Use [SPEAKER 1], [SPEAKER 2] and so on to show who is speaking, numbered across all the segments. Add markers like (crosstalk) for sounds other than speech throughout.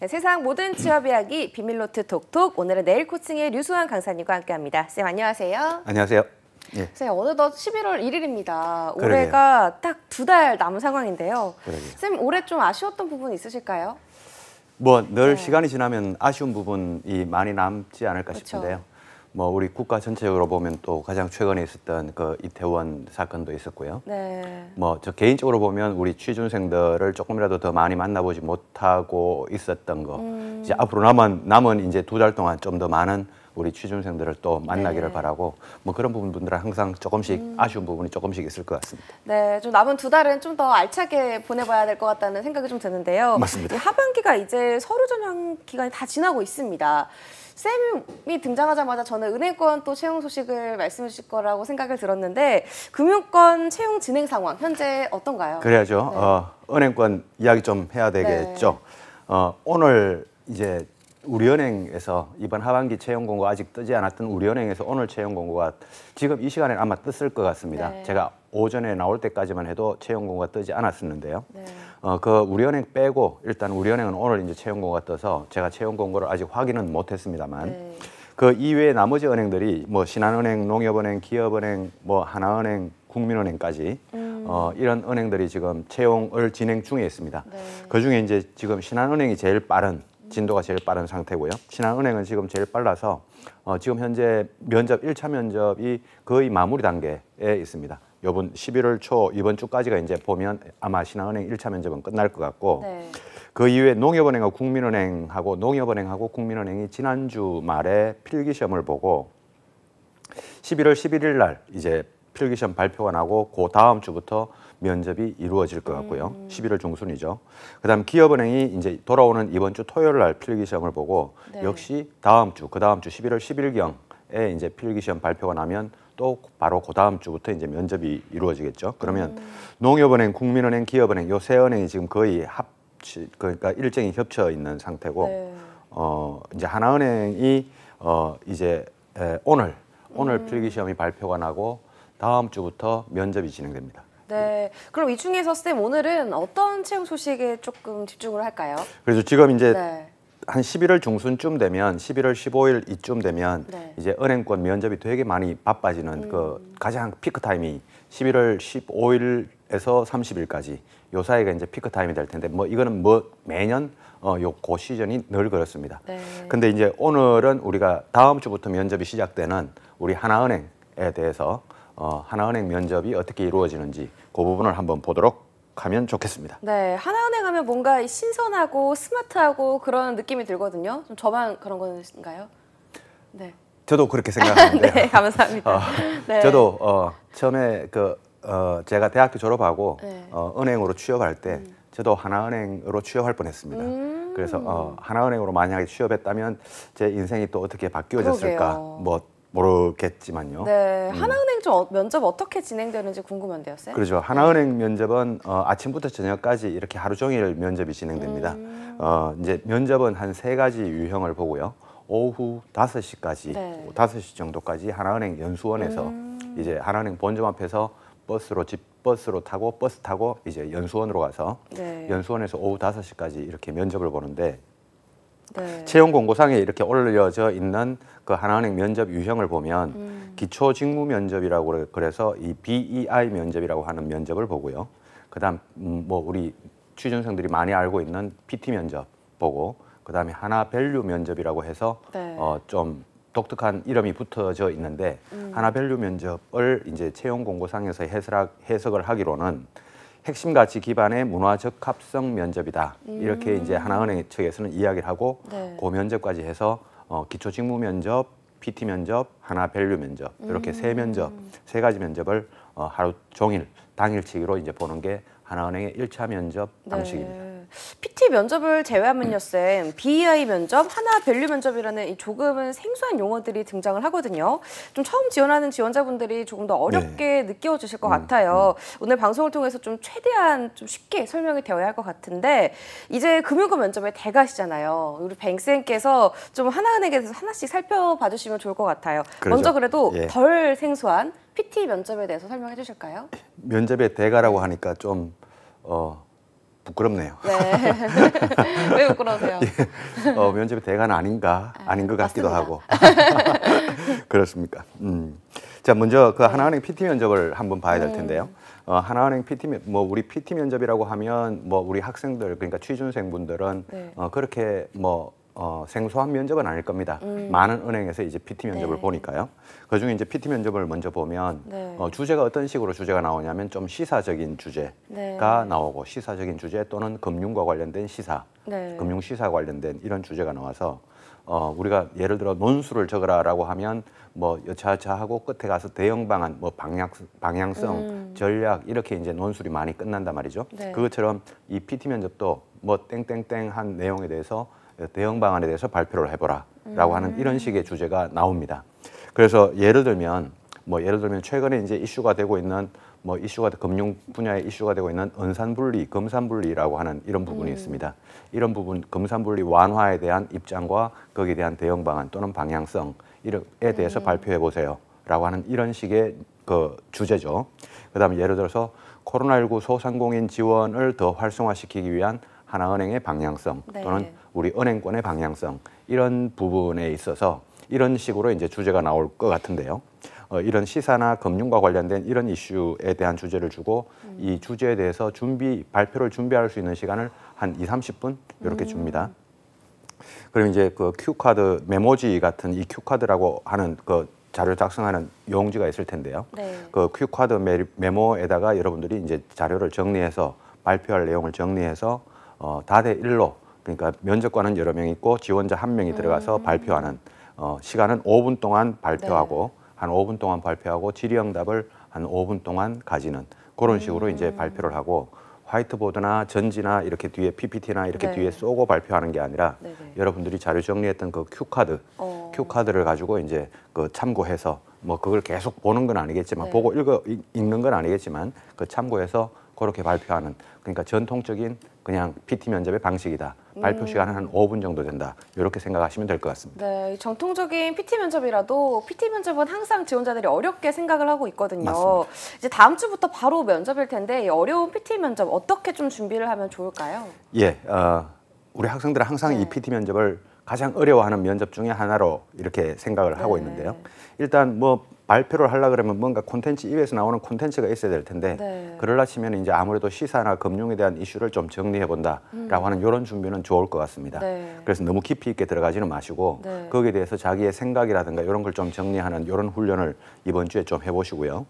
[SPEAKER 1] 네, 세상 모든 취업 이야기 비밀노트 톡톡 오늘은 내일 코칭의 류수환 강사님과 함께합니다. 쌤 안녕하세요. 안녕하세요. 예. 쌤 어느덧 11월 1일입니다. 올해가 딱 두 달 남은 상황인데요. 그러게요. 쌤 올해 좀 아쉬웠던 부분 있으실까요?
[SPEAKER 2] 뭐늘 네. 시간이 지나면 아쉬운 부분이 많이 남지 않을까 그쵸. 싶은데요. 뭐 우리 국가 전체적으로 보면 또 가장 최근에 있었던 그 이태원 사건도 있었고요. 네. 뭐 저 개인적으로 보면 우리 취준생들을 조금이라도 더 많이 만나보지 못하고 있었던 거. 음. 이제 앞으로 남은 남은 이제 두 달 동안 좀 더 많은 우리 취준생들을 또 만나기를 네. 바라고 뭐 그런 부분들은 항상 조금씩 음. 아쉬운 부분이 조금씩 있을 것 같습니다.
[SPEAKER 1] 네, 좀 남은 두 달은 좀 더 알차게 보내봐야 될 것 같다는 생각이 좀 드는데요. 맞습니다. 하반기가 이제 서류 전형 기간이 다 지나고 있습니다. 쌤이 등장하자마자 저는 은행권 또 채용 소식을 말씀해 주실 거라고 생각을 들었는데 금융권 채용 진행 상황 현재 어떤가요?
[SPEAKER 2] 그래야죠. 네. 어, 은행권 이야기 좀 해야 되겠죠. 네. 어, 오늘 이제 우리은행에서 이번 하반기 채용 공고 아직 뜨지 않았던 우리은행에서 오늘 채용 공고가 지금 이 시간에 아마 떴을 것 같습니다. 네. 제가 오전에 나올 때까지만 해도 채용 공고가 뜨지 않았었는데요. 네. 어, 그 우리은행 빼고 일단 우리은행은 오늘 이제 채용 공고가 떠서 제가 채용 공고를 아직 확인은 못했습니다만 네. 그이외에 나머지 은행들이 뭐 신한은행, 농협은행, 기업은행, 뭐 하나은행, 국민은행까지 음. 어, 이런 은행들이 지금 채용을 진행 중에 있습니다. 네. 그 중에 이제 지금 신한은행이 제일 빠른 진도가 제일 빠른 상태고요. 신한은행은 지금 제일 빨라서 어, 지금 현재 면접 1차 면접이 거의 마무리 단계에 있습니다. 요번 11월 초 이번 주까지가 이제 보면 아마 신한은행 1차 면접은 끝날 것 같고 네. 그 이후에 농협은행하 국민은행하고 농협은행하고 국민은행이 지난주 말에 필기 시험을 보고 11월 11일 날 이제 필기 시험 발표가 나고 그 다음 주부터 면접이 이루어질 것 같고요. 음. 11월 중순이죠. 그다음 기업은행이 이제 돌아오는 이번 주 토요일 날 필기 시험을 보고 네. 역시 다음 주, 그 다음 주 11월 10일경에 이제 필기 시험 발표가 나면 또 바로 그 다음 주부터 이제 면접이 이루어지겠죠. 그러면 음. 농협은행, 국민은행, 기업은행 요 세 은행이 지금 거의 합치 그러니까 일정이 겹쳐 있는 상태고 네. 어 이제 하나은행이 어 이제 에, 오늘 오늘 음. 필기 시험이 발표가 나고 다음 주부터 면접이 진행됩니다.
[SPEAKER 1] 네. 그럼 이 중에서 쌤 오늘은 어떤 채용 소식에 조금 집중을 할까요?
[SPEAKER 2] 그래서 지금 이제 네. 한 11월 중순쯤 되면 11월 15일 이쯤 되면 네. 이제 은행권 면접이 되게 많이 바빠지는 음. 그 가장 피크 타임이 11월 15일에서 30일까지 요 사이가 이제 피크 타임이 될 텐데 뭐 이거는 뭐 매년 어요고 시즌이 늘 그렇습니다. 네. 근데 이제 오늘은 우리가 다음 주부터 면접이 시작되는 우리 하나은행에 대해서 어, 하나은행 면접이 어떻게 이루어지는지 그 부분을 한번 보도록 하면 좋겠습니다.
[SPEAKER 1] 네, 하나은행 하면 뭔가 신선하고 스마트하고 그런 느낌이 들거든요. 좀 저만 그런 건가요? 네.
[SPEAKER 2] 저도 그렇게 생각하는데. (laughs)
[SPEAKER 1] 네, 감사합니다. 어, 네. 저도
[SPEAKER 2] 어, 처음에 그 어, 제가 대학교 졸업하고 네. 어, 은행으로 취업할 때 음. 저도 하나은행으로 취업할 뻔했습니다. 음. 그래서 어, 하나은행으로 만약에 취업했다면 제 인생이 또 어떻게 바뀌어졌을까? 뭐 모르겠지만요.
[SPEAKER 1] 네, 음. 하나은행 좀 어, 면접 어떻게 진행되는지 궁금한데요, 쌤. 그렇죠.
[SPEAKER 2] 하나은행 면접은 어, 아침부터 저녁까지 이렇게 하루 종일 면접이 진행됩니다. 음. 어, 이제 면접은 한 세 가지 유형을 보고요. 오후 다 시까지 네. 다섯 시 정도까지 하나은행 연수원에서 음. 이제 하나은행 본점 앞에서 버스로 집 버스로 타고 버스 타고 이제 연수원으로 가서 네. 연수원에서 오후 다 시까지 이렇게 면접을 보는데 네. 채용 공고상에 이렇게 올려져 있는 그 하나은행 면접 유형을 보면 음. 기초 직무 면접이라고 그래서 이 BEI 면접이라고 하는 면접을 보고요. 그다음 음, 뭐 우리 취준생들이 많이 알고 있는 PT 면접 보고 그다음에 하나 밸류 면접이라고 해서 네. 어좀 독특한 이름이 붙어져 있는데 음. 하나 밸류 면접을 이제 채용 공고상에서 해석, 해석을 하기로는 핵심 가치 기반의 문화적 합성 면접이다. 음. 이렇게 이제 하나은행 측에서는 이야기를 하고 네. 그 면접까지 해서 어, 기초 직무 면접, PT 면접, 하나 밸류 면접 이렇게 음. 세 면접, 세 가지 면접을 어, 하루 종일 당일치기로 이제 보는 게 하나은행의 1차 면접 방식입니다. 네.
[SPEAKER 1] PT 면접을 제외하면요, 쌤. BEI 면접, 하나 밸류 면접이라는 이 조금은 생소한 용어들이 등장을 하거든요. 좀 처음 지원하는 지원자분들이 조금 더 어렵게 네. 느껴지실 것 음, 같아요. 음. 오늘 방송을 통해서 좀 최대한 좀 쉽게 설명이 되어야 할 것 같은데 이제 금융권 면접의 대가시잖아요. 우리 뱅쌤께서 좀 하나은행에 대서 하나씩 살펴봐 주시면 좋을 것 같아요. 그러죠. 먼저 그래도 예. 덜 생소한 PT 면접에 대해서 설명해 주실까요?
[SPEAKER 2] 면접의 대가라고 하니까 좀 어, 부끄럽네요. 네. (laughs) 왜 부끄러우세요? 예. 어, 면접의 대관 아닌가, 아, 아닌 것 같기도 맞습니다. 하고. (laughs) 그렇습니까? 음. 자, 먼저 그 하나은행 PT 면접을 한번 봐야 될 네. 텐데요. 어, 하나은행 PT 뭐 우리 PT 면접이라고 하면 뭐 우리 학생들 그러니까 취준생분들은 네. 어, 그렇게 뭐 어, 생소한 면접은 아닐 겁니다. 음. 많은 은행에서 이제 PT 면접을 네. 보니까요. 그 중에 이제 PT 면접을 먼저 보면 네. 어, 주제가 어떤 식으로 주제가 나오냐면 좀 시사적인 주제가 네. 나오고 시사적인 주제 또는 금융과 관련된 시사, 네. 금융 시사 관련된 이런 주제가 나와서 어, 우리가 예를 들어 논술을 적으라라고 하면 뭐 여차저차하고 끝에 가서 대형 방안, 뭐 방향, 방향성, 음. 전략 이렇게 이제 논술이 많이 끝난단 말이죠. 네. 그것처럼 이 PT 면접도 뭐 땡땡땡 한 내용에 대해서 대응 방안에 대해서 발표를 해보라라고 음. 하는 이런 식의 주제가 나옵니다. 그래서 예를 들면 뭐 예를 들면 최근에 이제 이슈가 되고 있는 뭐 이슈가 금융 분야의 이슈가 되고 있는 은산분리, 금산분리라고 하는 이런 부분이 음. 있습니다. 이런 부분 금산분리 완화에 대한 입장과 거기에 대한 대응 방안 또는 방향성 이런에 대해서 음. 발표해 보세요라고 하는 이런 식의 그 주제죠. 그다음에 예를 들어서 코로나19 소상공인 지원을 더 활성화시키기 위한 하나은행의 방향성 네. 또는 우리 은행권의 방향성 이런 부분에 있어서 이런 식으로 이제 주제가 나올 것 같은데요. 어, 이런 시사나 금융과 관련된 이런 이슈에 대한 주제를 주고 음. 이 주제에 대해서 준비 발표를 준비할 수 있는 시간을 한 2, 30분 이렇게 음. 줍니다. 그럼 이제 그큐 카드 메모지 같은 이큐 카드라고 하는 그 자료 작성하는 용지가 있을 텐데요. 네. 그큐 카드 메모에다가 여러분들이 이제 자료를 정리해서 발표할 내용을 정리해서 어, 다 대 일로 그러니까 면접관은 여러 명 있고 지원자 한 명이 들어가서 음. 발표하는 어, 시간은 5분 동안 발표하고 네. 한 5분 동안 발표하고 질의응답을 한 5분 동안 가지는 그런 식으로 음. 이제 발표를 하고 화이트보드나 전지나 이렇게 뒤에 PPT나 이렇게 네. 뒤에 쏘고 발표하는 게 아니라 네네. 네. 여러분들이 자료 정리했던 그큐카드 어. Q카드를 가지고 이제 그 참고해서 뭐 그걸 계속 보는 건 아니겠지만 네. 보고 읽어 읽는 건 아니겠지만 그 참고해서 그렇게 발표하는 그러니까 전통적인 그냥 PT 면접의 방식이다. 발표 음. 시간은 한 5분 정도 된다. 이렇게 생각하시면 될 것 같습니다.
[SPEAKER 1] 네, 정통적인 PT 면접이라도 PT 면접은 항상 지원자들이 어렵게 생각을 하고 있거든요. 맞습니다. 이제 다음 주부터 바로 면접일 텐데 어려운 PT 면접 어떻게 좀 준비를 하면 좋을까요?
[SPEAKER 2] 예, 어, 우리 학생들은 항상 네. 이 PT 면접을 가장 어려워하는 면접 중에 하나로 이렇게 생각을 하고 네. 있는데요. 일단 뭐 발표를 하려 그러면 뭔가 콘텐츠 입에서 나오는 콘텐츠가 있어야 될 텐데 네. 그럴라 치면 이제 아무래도 시사나 금융에 대한 이슈를 좀 정리해 본다라고 음. 하는 이런 준비는 좋을 것 같습니다. 네. 그래서 너무 깊이 있게 들어가지는 마시고 네. 거기에 대해서 자기의 생각이라든가 이런 걸 좀 정리하는 이런 훈련을 이번 주에 좀 해보시고요.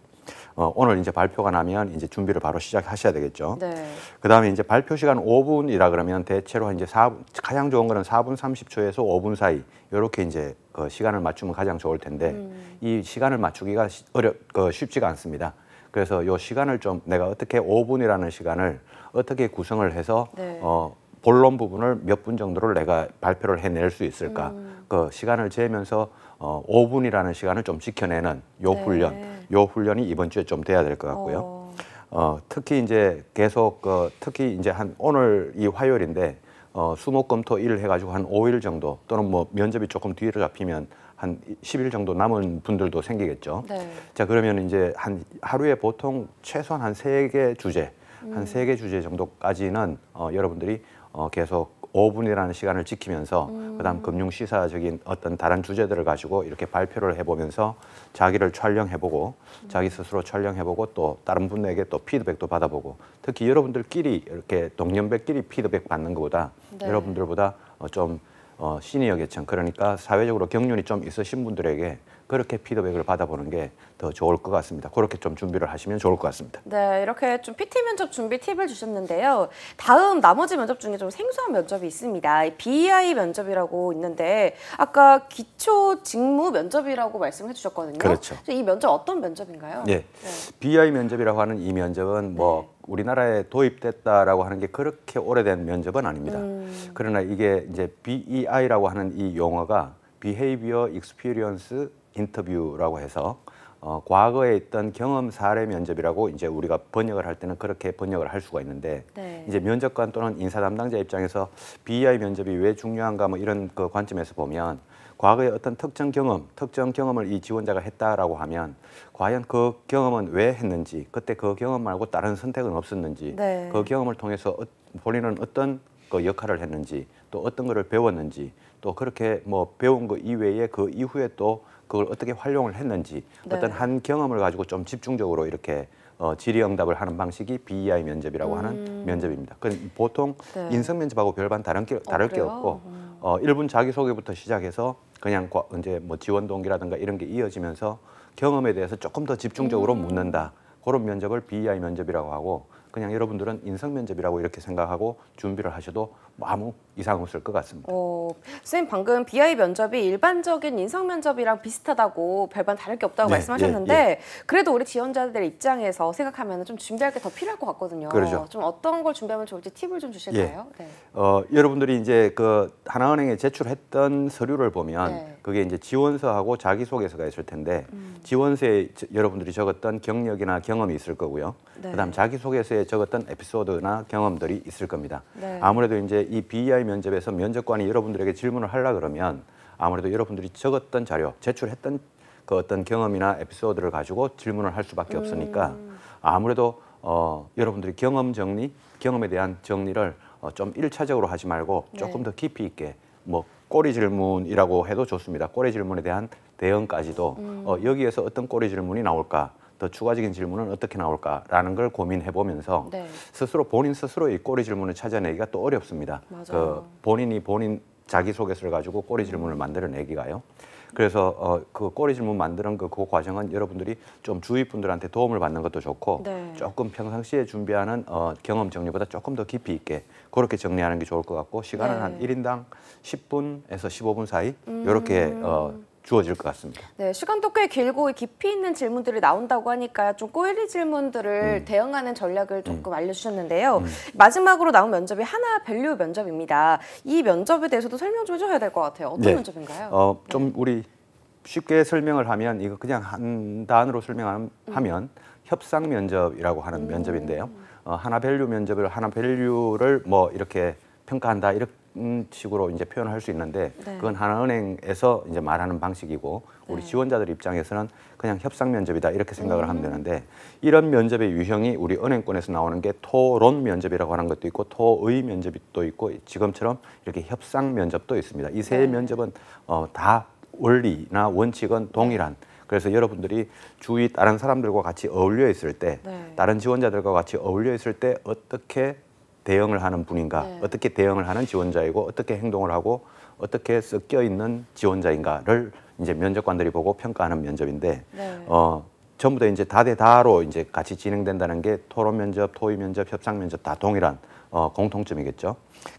[SPEAKER 2] 어, 오늘 이제 발표가 나면 이제 준비를 바로 시작하셔야 되겠죠. 네. 그다음에 이제 발표 시간 5분이라 그러면 대체로 이제 4 가장 좋은 거는 4분 30초에서 5분 사이 이렇게 이제 그 시간을 맞추면 가장 좋을 텐데 음. 이 시간을 맞추기가 어려 그 쉽지가 않습니다. 그래서 요 시간을 좀 내가 어떻게 5분이라는 시간을 어떻게 구성을 해서 네. 어 본론 부분을 몇 분 정도를 내가 발표를 해낼 수 있을까? 음. 그 시간을 재면서 어, 5분이라는 시간을 좀 지켜내는 요 네. 훈련, 요 훈련이 이번 주에 좀 돼야 될 것 같고요. 어. 어. 특히 이제 계속 그 특히 이제 한 오늘 이 화요일인데 어, 수목금토 일을 해가지고 한 5일 정도 또는 뭐 면접이 조금 뒤로 잡히면 한 10일 정도 남은 분들도 생기겠죠. 네. 자 그러면 이제 한 하루에 보통 최소한 한3개 주제, 음. 한세 개 주제 정도까지는 어, 여러분들이 어, 계속 5분이라는 시간을 지키면서 음. 그다음 금융 시사적인 어떤 다른 주제들을 가지고 이렇게 발표를 해보면서 자기를 촬영해보고 음. 자기 스스로 촬영해보고 또 다른 분에게 또 피드백도 받아보고 특히 여러분들끼리 이렇게 동년배끼리 피드백 받는 것보다 네. 여러분들보다 어, 좀 어, 시니어 계층 그러니까 사회적으로 경륜이 좀 있으신 분들에게 그렇게 피드백을 받아보는 게 더 좋을 것 같습니다. 그렇게 좀 준비를 하시면 좋을 것 같습니다.
[SPEAKER 1] 네, 이렇게 좀 PT 면접 준비 팁을 주셨는데요. 다음 나머지 면접 중에 좀 생소한 면접이 있습니다. b i 면접이라고 있는데 아까 기초 직무 면접이라고 말씀해 주셨거든요. 그렇죠. 이 면접 어떤 면접인가요? 예.
[SPEAKER 2] 네. b i 면접이라고 하는 이 면접은 뭐 네. 우리나라에 도입됐다라고 하는 게 그렇게 오래된 면접은 아닙니다. 음. 그러나 이게 이제 BEI라고 하는 이 용어가 Behavior Experience 인터뷰라고 해서 어, 과거에 있던 경험 사례 면접이라고 이제 우리가 번역을 할 때는 그렇게 번역을 할 수가 있는데 네. 이제 면접관 또는 인사 담당자 입장에서 BEI 면접이 왜 중요한가 뭐 이런 그 관점에서 보면 과거에 어떤 특정 경험, 특정 경험을 이 지원자가 했다라고 하면 과연 그 경험은 왜 했는지 그때 그 경험 말고 다른 선택은 없었는지 네. 그 경험을 통해서 어, 본인은 어떤 그 역할을 했는지 또 어떤 거를 배웠는지 또 그렇게 뭐 배운 거 이외에 그 이후에 또 그걸 어떻게 활용을 했는지 네. 어떤 한 경험을 가지고 좀 집중적으로 이렇게 어, 질의응답을 하는 방식이 BEI 면접이라고 음. 하는 면접입니다. 그 보통 네. 인성 면접하고 별반 다른 게, 다를 어, 게 없고 음. 어, 1분 자기소개부터 시작해서 그냥 과, 이제 뭐 지원 동기라든가 이런 게 이어지면서 경험에 대해서 조금 더 집중적으로 음. 묻는다. 그런 면접을 BEI 면접이라고 하고 그냥 여러분들은 인성 면접이라고 이렇게 생각하고 준비를 하셔도 아무 이상 없을 것 같습니다.
[SPEAKER 1] 어, 선생님 방금 BI 면접이 일반적인 인성 면접이랑 비슷하다고 별반 다를 게 없다고 네, 말씀하셨는데 예, 예. 그래도 우리 지원자들 입장에서 생각하면 좀 준비할 게 더 필요할 것 같거든요. 그렇죠. 좀 어떤 걸 준비하면 좋을지 팁을 좀 주실까요? 예. 네.
[SPEAKER 2] 어, 여러분들이 이제 그 하나은행에 제출했던 서류를 보면 네. 그게 이제 지원서하고 자기소개서가 있을 텐데 음. 지원서에 여러분들이 적었던 경력이나 경험이 있을 거고요. 네. 그다음 자기소개서에 적었던 에피소드나 경험들이 있을 겁니다. 네. 아무래도 이제 이 BEI 면접에서 면접관이 여러분들에게 질문을 하려 그러면 아무래도 여러분들이 적었던 자료, 제출했던 그 어떤 경험이나 에피소드를 가지고 질문을 할 수밖에 없으니까 음. 아무래도 어, 여러분들이 경험 정리, 경험에 대한 정리를 어, 좀 일차적으로 하지 말고 네. 조금 더 깊이 있게 뭐 꼬리 질문이라고 해도 좋습니다. 꼬리 질문에 대한 대응까지도 음. 어, 여기에서 어떤 꼬리 질문이 나올까 더 추가적인 질문은 어떻게 나올까라는 걸 고민해 보면서 네. 스스로 본인 스스로의 꼬리 질문을 찾아내기가 또 어렵습니다. 맞아. 그 본인이 본인 자기 소개서를 가지고 꼬리 질문을 만들어내기가요. 그래서 어, 그 꼬리 질문 만드는 그, 그 과정은 여러분들이 좀 주위 분들한테 도움을 받는 것도 좋고 네. 조금 평상시에 준비하는 어, 경험 정리보다 조금 더 깊이 있게 그렇게 정리하는 게 좋을 것 같고 시간은 네. 한 1인당 10분에서 15분 사이 음. 이렇게 어, 주어질 것 같습니다.
[SPEAKER 1] 네, 시간도 꽤 길고 깊이 있는 질문들이 나온다고 하니까 좀 꼬일리 질문들을 음. 대응하는 전략을 조금 음. 알려주셨는데요. 음. 마지막으로 나온 면접이 하나 밸류 면접입니다. 이 면접에 대해서도 설명 좀해주야될 것 같아요. 어떤 네. 면접인가요?
[SPEAKER 2] 어, 네. 좀 네. 우리 쉽게 설명을 하면 이거 그냥 한 단어로 설명하면 음. 하 협상 면접이라고 하는 음. 면접인데요. 어, 하나 밸류 면접을 하나 밸류를 뭐 이렇게 평가한다 이렇게 식으로 이제 표현할수 있는데 네. 그건 하나은행에서 이제 말하는 방식이고 우리 네. 지원자들 입장에서는 그냥 협상 면접이다 이렇게 생각을 음. 하면 되는데 이런 면접의 유형이 우리 은행권에서 나오는 게 토론 면접이라고 하는 것도 있고 토의 면접이 또 있고 지금처럼 이렇게 협상 면접도 있습니다. 이세 네. 면접은 어, 다 원리나 원칙은 네. 동일한 그래서 여러분들이 주위 다른 사람들과 같이 어울려 있을 때 네. 다른 지원자들과 같이 어울려 있을 때 어떻게 대응을 하는 분인가, 네. 어떻게 대응을 하는 지원자이고 어떻게 행동을 하고 어떻게 섞여 있는 지원자인가를 이제 면접관들이 보고 평가하는 면접인데 네. 어 전부 다 이제 다대다로 이제 같이 진행된다는 게 토론 면접, 토의 면접, 협상 면접 다 동일한 어 공통점이겠죠.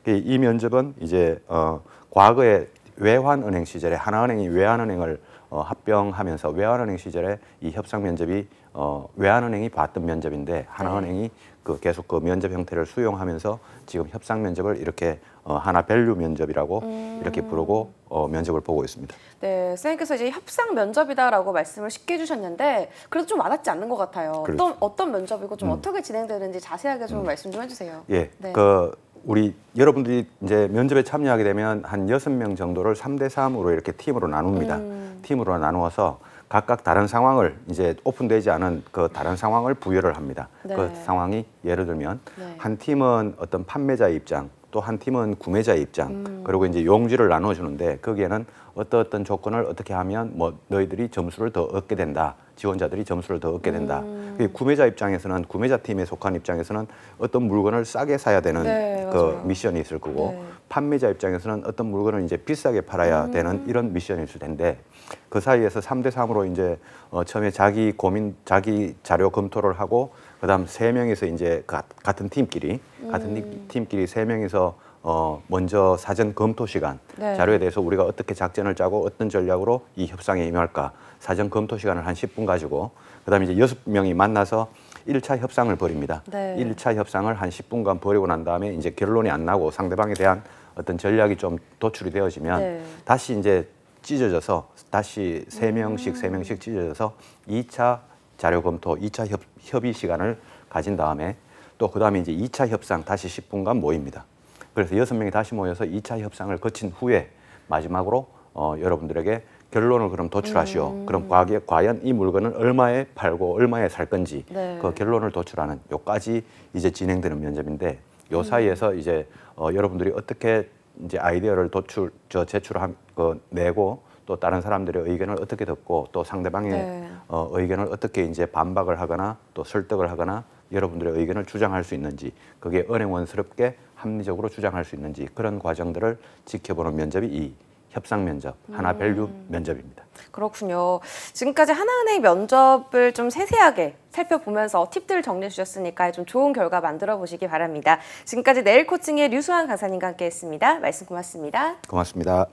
[SPEAKER 2] 이 면접은 이제 어 과거에 외환은행 시절에 하나은행이 외환은행을 어, 합병하면서 외환은행 시절에 이 협상 면접이 어, 외환은행이 봤던 면접인데 하나은행이 그 계속 그 면접 형태를 수용하면서 지금 협상 면접을 이렇게 어, 하나 밸류 면접이라고 음. 이렇게 부르고 어, 면접을 보고 있습니다.
[SPEAKER 1] 네, 선생님께서 이제 협상 면접이다라고 말씀을 쉽게 주셨는데 그래도 좀 와닿지 않는 것 같아요. 그렇죠. 어떤 어떤 면접이고 좀 음. 어떻게 진행되는지 자세하게 좀 음. 말씀 좀 해주세요.
[SPEAKER 2] 예, 네. 그 우리 여러분들이 이제 면접에 참여하게 되면 한 여섯 명 정도를 삼 대삼으로 이렇게 팀으로 나눕니다. 음. 팀으로 나누어서 각각 다른 상황을 이제 오픈되지 않은 그 다른 상황을 부여를 합니다. 그 네. 그 상황이 예를 들면 네. 한 팀은 어떤 판매자의 입장, 또한 팀은 구매자 입장 음. 그리고 이제 용지를 나눠주는데 거기에는 어떤 어떤 조건을 어떻게 하면 뭐 너희들이 점수를 더 얻게 된다 지원자들이 점수를 더 얻게 된다 음. 구매자 입장에서는 구매자 팀에 속한 입장에서는 어떤 물건을 싸게 사야 되는 네, 그 미션이 있을 거고 네. 판매자 입장에서는 어떤 물건을 이제 비싸게 팔아야 음. 되는 이런 미션이 있을 텐데 그 사이에서 삼 대삼으로 이제 어, 처음에 자기 고민 자기 자료 검토를 하고 그다음 세 명에서 이제 같은 팀끼리 음. 같은 팀끼리 세 명에서 어 먼저 사전 검토 시간 네. 자료에 대해서 우리가 어떻게 작전을 짜고 어떤 전략으로 이 협상에 임할까 사전 검토 시간을 한 10분 가지고 그다음에 이제 여섯 명이 만나서 1차 협상을 벌입니다. 네. 1차 협상을 한 10분간 벌이고 난 다음에 이제 결론이 안 나고 상대방에 대한 어떤 전략이 좀 도출이 되어지면 네. 다시 이제 찢어져서 다시 세명씩세명씩 찢어져서 2차 자료 검토, 2차 협, 협의 시간을 가진 다음에 또 그다음에 이제 2차 협상 다시 10분간 모입니다. 그래서 여섯 명이 다시 모여서 2차 협상을 거친 후에 마지막으로 어, 여러분들에게 결론을 그럼 도출하시오. 음. 그럼 과게, 과연 이 물건을 얼마에 팔고 얼마에 살 건지 네. 그 결론을 도출하는 요까지 이제 진행되는 면접인데 요 음. 사이에서 이제 어, 여러분들이 어떻게 이제 아이디어를 도출 저 제출한 그 내고 또 다른 사람들의 의견을 어떻게 듣고 또 상대방의 네. 어, 의견을 어떻게 이제 반박을 하거나 또 설득을 하거나 여러분들의 의견을 주장할 수 있는지 그게 은행원스럽게 합리적으로 주장할 수 있는지 그런 과정들을 지켜보는 면접이 이 협상 면접, 하나 밸류 음. 면접입니다.
[SPEAKER 1] 그렇군요. 지금까지 하나은행 면접을 좀 세세하게 살펴보면서 팁들 정리해 주셨으니까 좀 좋은 결과 만들어 보시기 바랍니다. 지금까지 네일 코칭의 류수환 강사님과 함께했습니다. 말씀 고맙습니다.
[SPEAKER 2] 고맙습니다.